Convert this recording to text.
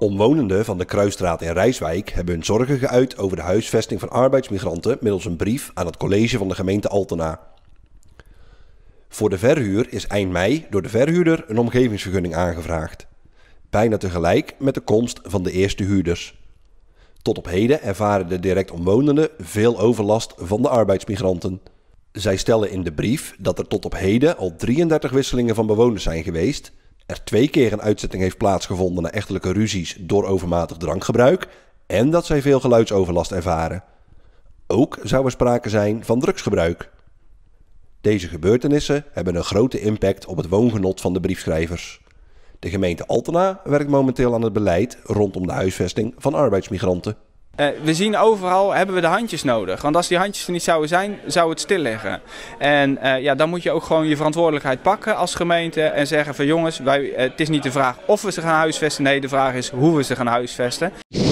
Omwonenden van de Kruisstraat in Rijswijk hebben hun zorgen geuit over de huisvesting van arbeidsmigranten middels een brief aan het college van de gemeente Altena. Voor de verhuur is eind mei door de verhuurder een omgevingsvergunning aangevraagd. Bijna tegelijk met de komst van de eerste huurders. Tot op heden ervaren de direct omwonenden veel overlast van de arbeidsmigranten. Zij stellen in de brief dat er tot op heden al 33 wisselingen van bewoners zijn geweest er twee keer een uitzetting heeft plaatsgevonden na echtelijke ruzies door overmatig drankgebruik en dat zij veel geluidsoverlast ervaren. Ook zou er sprake zijn van drugsgebruik. Deze gebeurtenissen hebben een grote impact op het woongenot van de briefschrijvers. De gemeente Altena werkt momenteel aan het beleid rondom de huisvesting van arbeidsmigranten. Eh, we zien overal, hebben we de handjes nodig. Want als die handjes er niet zouden zijn, zou het stil liggen. En eh, ja, dan moet je ook gewoon je verantwoordelijkheid pakken als gemeente. En zeggen van jongens, wij, eh, het is niet de vraag of we ze gaan huisvesten. Nee, de vraag is hoe we ze gaan huisvesten.